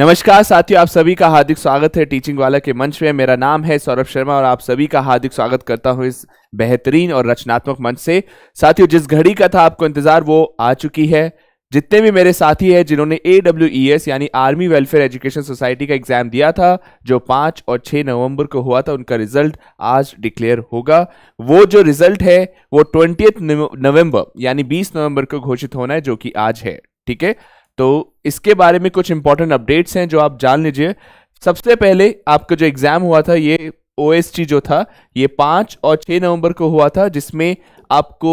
नमस्कार साथियों आप सभी का हार्दिक स्वागत है टीचिंग वाला के मंच में मेरा नाम है सौरभ शर्मा और आप सभी का हार्दिक स्वागत करता हूं इस बेहतरीन और रचनात्मक मंच से साथियों जिस घड़ी का था आपको इंतजार वो आ चुकी है जितने भी मेरे साथी हैं जिन्होंने ए डब्ल्यू ई एस यानी आर्मी वेलफेयर एजुकेशन सोसाइटी का एग्जाम दिया था जो पाँच और छः नवंबर को हुआ था उनका रिजल्ट आज डिक्लेयर होगा वो जो रिजल्ट है वो ट्वेंटी नवंबर यानी बीस नवंबर को घोषित होना है जो कि आज है ठीक है तो इसके बारे में कुछ इंपॉर्टेंट अपडेट्स हैं जो आप जान लीजिए सबसे पहले आपका जो एग्ज़ाम हुआ था ये ओ जो था ये पाँच और छः नवंबर को हुआ था जिसमें आपको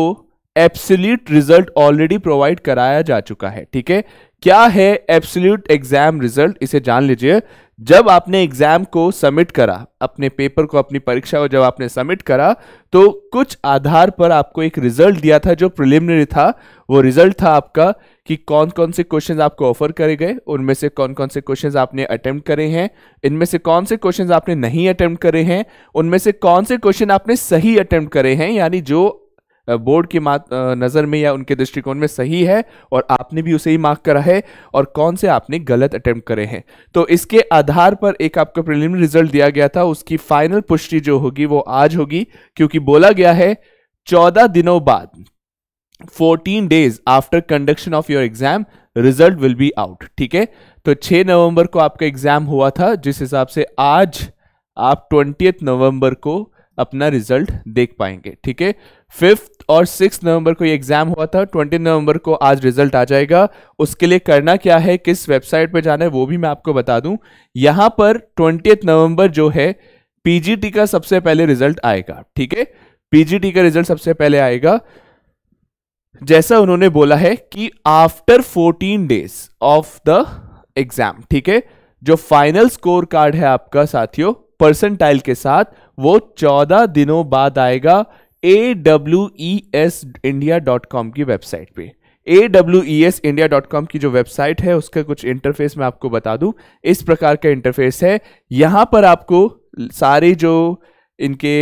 एब्सोल्यूट रिजल्ट ऑलरेडी प्रोवाइड कराया जा चुका है ठीक है क्या है एब्सोल्यूट एग्जाम रिजल्ट इसे जान लीजिए जब आपने एग्जाम को सबमिट करा अपने पेपर को अपनी परीक्षा को जब आपने सबमिट करा तो कुछ आधार पर आपको एक रिजल्ट दिया था जो प्रिलिमिनरी था वो रिजल्ट था आपका कि कौन कौन से क्वेश्चंस आपको ऑफर करे गए उनमें से कौन कौन से क्वेश्चंस आपने अटेम्प्ट करे हैं इनमें से कौन से क्वेश्चंस आपने नहीं अटेम्प्ट करे हैं उनमें से कौन से क्वेश्चन आपने सही अटेम्प्ट करे हैं यानी जो बोर्ड की नज़र में या उनके दृष्टिकोण में सही है और आपने भी उसे ही मार्क करा है और कौन से आपने गलत अटैम्प्ट करे हैं तो इसके आधार पर एक आपका प्रिलिम रिजल्ट दिया गया था उसकी फाइनल पुष्टि जो होगी वो आज होगी क्योंकि बोला गया है चौदह दिनों बाद 14 days after conduction of your exam result will be out ठीक है तो 6 नवंबर को आपका एग्जाम हुआ था जिस हिसाब से आज आप ट्वेंटी नवंबर को अपना रिजल्ट देख पाएंगे ठीक है फिफ्थ और सिक्स नवंबर को ये एग्जाम हुआ था ट्वेंटी नवंबर को आज रिजल्ट आ जाएगा उसके लिए करना क्या है किस वेबसाइट पे जाना है वो भी मैं आपको बता दूं यहां पर ट्वेंटी नवंबर जो है पीजीटी का सबसे पहले रिजल्ट आएगा ठीक है पीजीटी का रिजल्ट सबसे पहले आएगा जैसा उन्होंने बोला है कि after fourteen days of the exam ठीक है जो फाइनल स्कोर कार्ड है आपका साथियों परसेंटाइल के साथ वो चौदह दिनों बाद आएगा A W E S India dot com की वेबसाइट पे A W E S India dot com की जो वेबसाइट है उसका कुछ इंटरफेस मैं आपको बता दूं इस प्रकार का इंटरफेस है यहाँ पर आपको सारे जो इनके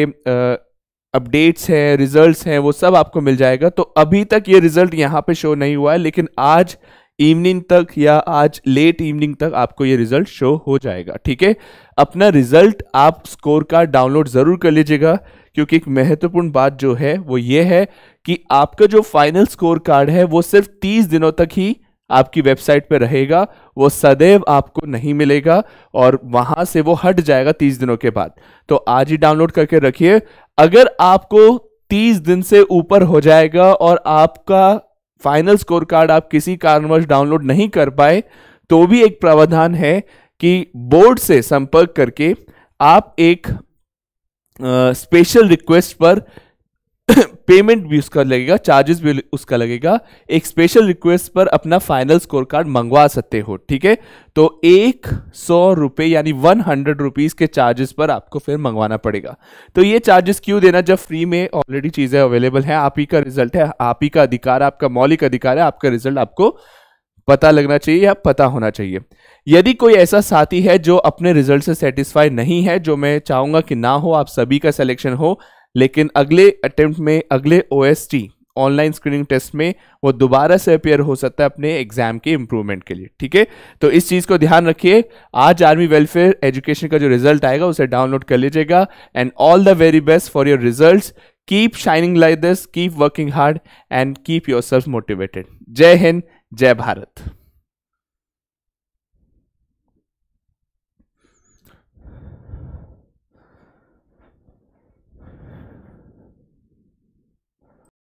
अपडेट्स हैं रिजल्ट्स हैं वो सब आपको मिल जाएगा तो अभी तक ये रिजल्ट यहाँ पे शो नहीं हुआ है लेकिन आज इवनिंग तक या आज लेट इवनिंग तक आपको ये रिजल्ट शो हो जाएगा ठीक है अपना रिजल्ट आप स्कोर कार्ड डाउनलोड ज़रूर कर लीजिएगा क्योंकि एक महत्वपूर्ण बात जो है वो ये है कि आपका जो फाइनल स्कोर कार्ड है वो सिर्फ तीस दिनों तक ही आपकी वेबसाइट पर रहेगा वो सदैव आपको नहीं मिलेगा और वहां से वो हट जाएगा तीस दिनों के बाद तो आज ही डाउनलोड करके रखिए अगर आपको तीस दिन से ऊपर हो जाएगा और आपका फाइनल स्कोर कार्ड आप किसी कारणवश डाउनलोड नहीं कर पाए तो भी एक प्रावधान है कि बोर्ड से संपर्क करके आप एक स्पेशल रिक्वेस्ट पर पेमेंट भी उसका लगेगा चार्जेस भी उसका लगेगा एक स्पेशल रिक्वेस्ट पर अपना फाइनल स्कोर कार्ड मंगवा सकते हो ठीक है तो एक सौ रुपये यानी वन हंड्रेड रुपीज़ के चार्जेस पर आपको फिर मंगवाना पड़ेगा तो ये चार्जेस क्यों देना जब फ्री में ऑलरेडी चीज़ें अवेलेबल हैं आप ही का रिजल्ट है आप ही का अधिकार है आपका मौलिक अधिकार है आपका रिजल्ट आपको पता लगना चाहिए या पता होना चाहिए यदि कोई ऐसा साथी है जो अपने रिजल्ट से सेटिस्फाई नहीं है जो मैं चाहूँगा कि ना हो आप सभी का सिलेक्शन हो लेकिन अगले अटेम्प्ट में अगले ओ ऑनलाइन स्क्रीनिंग टेस्ट में वो दोबारा से अपेयर हो सकता है अपने एग्जाम के इम्प्रूवमेंट के लिए ठीक है तो इस चीज़ को ध्यान रखिए आज आर्मी वेलफेयर एजुकेशन का जो रिजल्ट आएगा उसे डाउनलोड कर लीजिएगा and all the very best for your result keep shining like this keep working hard and keep yourself motivated जय हिंद जय भारत